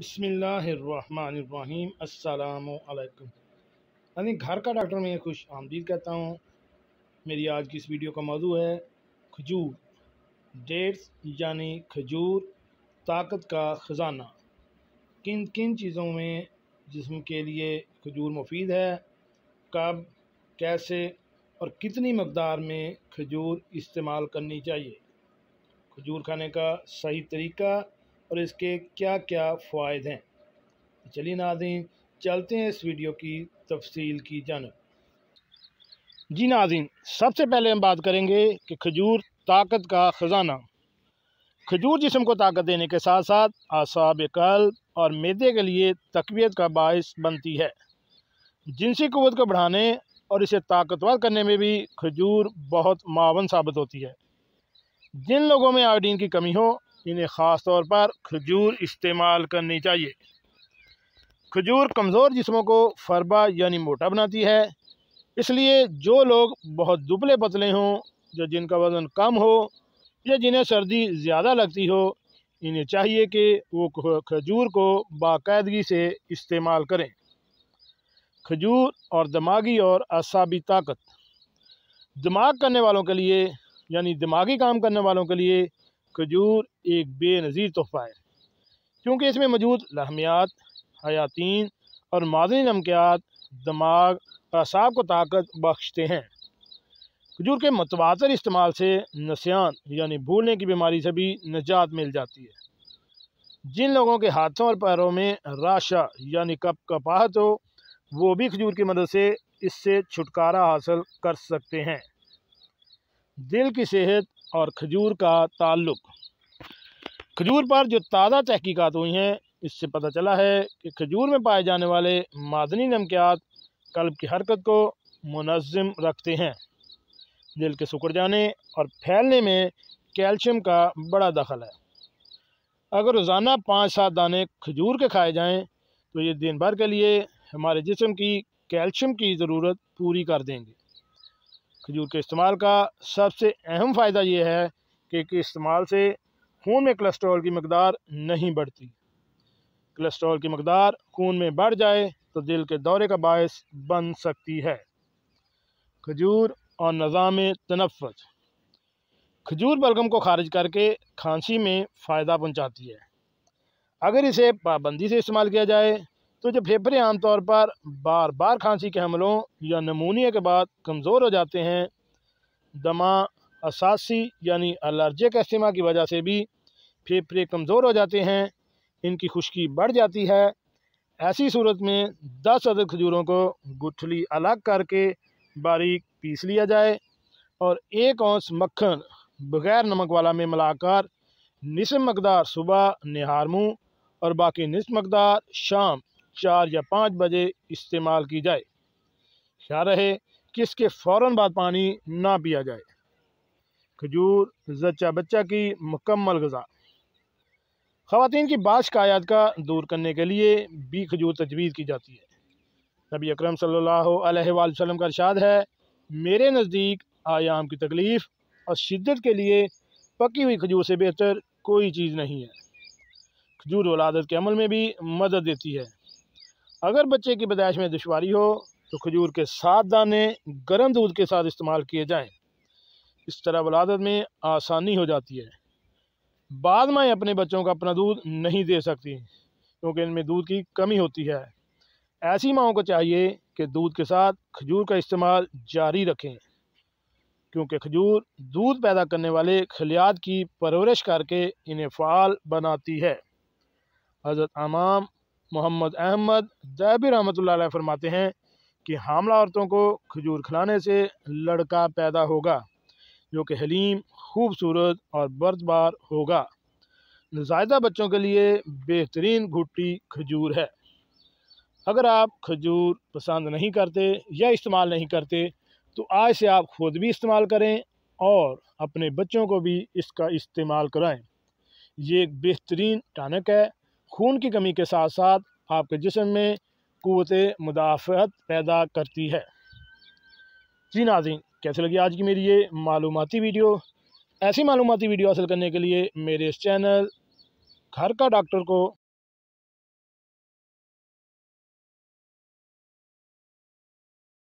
बसमीम् अल्लाम यानी घर का डॉक्टर मैं खुश आमदीद कहता हूँ मेरी आज की इस वीडियो का मौजू है खजूर डेट्स यानी खजूर ताकत का ख़जाना किन किन चीज़ों में जिसम के लिए खजूर मुफीद है कब कैसे और कितनी मकदार में खजूर इस्तेमाल करनी चाहिए खजूर खाने का सही तरीका और इसके क्या क्या फ़ायदे हैं चलिए नाजीन चलते हैं इस वीडियो की तफसील की जानब जी नाजीन सबसे पहले हम बात करेंगे कि खजूर ताकत का ख़जाना खजूर जिसम को ताकत देने के साथ साथ आसाब कल और मैदे के लिए तकवीत का बायस बनती है जिनसी क़वत को बढ़ाने और इसे ताकतवर करने में भी खजूर बहुत मावन साबित होती है जिन लोगों में आयोडीन की कमी हो इन्हें ख़ास तौर पर खजूर इस्तेमाल करनी चाहिए खजूर कमज़ोर जिसमों को फरबा यानी मोटा बनाती है इसलिए जो लोग बहुत दुबले पतले हों या जिनका वज़न कम हो या जिन्हें सर्दी ज़्यादा लगती हो इन्हें चाहिए कि वो खजूर को बाकायदगी से इस्तेमाल करें खजूर और दिमागी और असाबी ताकत दिमाग करने वालों के लिए यानी दिमागी काम करने वालों के लिए खजूर एक बेनज़ीर तोहफ़ा है क्योंकि इसमें मौजूद लहमियात हयातीन और मादनी नमकियात दिमाग असाब को ताकत बख्शते हैं खजूर के मतवातर इस्तेमाल से नसियान यानी भूलने की बीमारी से भी निजात मिल जाती है जिन लोगों के हाथों और पैरों में राशा यानी कप कपाहत हो वो भी खजूर की मदद से इससे छुटकारा हासिल कर सकते हैं दिल की सेहत और खजूर का ताल्लुक़ खजूर पर जो ताज़ा तहकीकत हुई हैं इससे पता चला है कि खजूर में पाए जाने वाले मादनी नमकियात कल्ब की हरकत को मुनज़म रखते हैं दिल के सुकड़ जाने और फैलने में कैल्शियम का बड़ा दखल है अगर रोज़ाना पाँच सात दाने खजूर के खाए जाएं तो ये दिन भर के लिए हमारे जिसम की कैल्शियम की ज़रूरत पूरी कर देंगे खजूर के इस्तेमाल का सबसे अहम फ़ायदा ये है कि इसके इस्तेमाल से खून में कोलेस्ट्रॉल की मकदार नहीं बढ़ती कोलेस्ट्रॉल की मकदार खून में बढ़ जाए तो दिल के दौरे का बायस बन सकती है खजूर और निज़ाम तनफ़ खजूर बलगम को खारिज करके खांसी में फ़ायदा पहुँचाती है अगर इसे पाबंदी से इस्तेमाल किया जाए तो जब फेफड़े आमतौर पर बार बार खांसी के हमलों या नमूनिया के बाद कमज़ोर हो जाते हैं दमा असासी यानी एलर्जिक अस्थमा की वजह से भी फेफड़े कमज़ोर हो जाते हैं इनकी खुश्की बढ़ जाती है ऐसी सूरत में दस अदद खजूरों को गुठली अलग करके बारीक पीस लिया जाए और एक औंस मक्खन बग़ैर नमक वाला में मिलाकर निसम मकदार सुबह निहार मुँह और बाकी निसम मकदार शाम चार या पाँच बजे इस्तेमाल की जाए ख्याल रहे कि इसके फ़ौर बाद पानी ना पिया जाए खजूर जच्चा बच्चा की मुकम्मल गज़ा ख़वान की बाद शिकायत का दूर करने के लिए भी खजूर तजवीज़ की जाती है नबी अक्रम सल्लल्लाहु का इरशाद है मेरे नज़दीक आयाम की तकलीफ़ और शिद्दत के लिए पकी हुई खजूर से बेहतर कोई चीज़ नहीं है खजूर वलादत के अमल में भी मदद देती है अगर बच्चे की पैदाइश में दुशारी हो तो खजूर के सात दाने गर्म दूध के साथ इस्तेमाल किए जाएँ इस तरह वलादत में आसानी हो जाती है बाद में अपने बच्चों का अपना दूध नहीं दे सकती क्योंकि इनमें दूध की कमी होती है ऐसी माओं को चाहिए कि दूध के साथ खजूर का इस्तेमाल जारी रखें क्योंकि खजूर दूध पैदा करने वाले खलियात की परवरिश करके इन्हें फ़ाल बनाती है हज़रत आमाम मोहम्मद अहमद जैबी रहमत फरमाते हैं कि हामला औरतों को खजूर खिलाने से लड़का पैदा होगा जो कि हलीम खूबसूरत और बर्दबार होगा नजायदा बच्चों के लिए बेहतरीन घुट्टी खजूर है अगर आप खजूर पसंद नहीं करते या इस्तेमाल नहीं करते तो आज से आप ख़ुद भी इस्तेमाल करें और अपने बच्चों को भी इसका इस्तेमाल कराएं ये एक बेहतरीन टानक है खून की कमी के साथ साथ आपके जिसम में क़वत मुदाफ़त पैदा करती है जी नाजी कैसे लगी आज की मेरी ये मालूमती वीडियो ऐसी मालूमती वीडियो हासिल करने के लिए मेरे इस चैनल घर का डॉक्टर को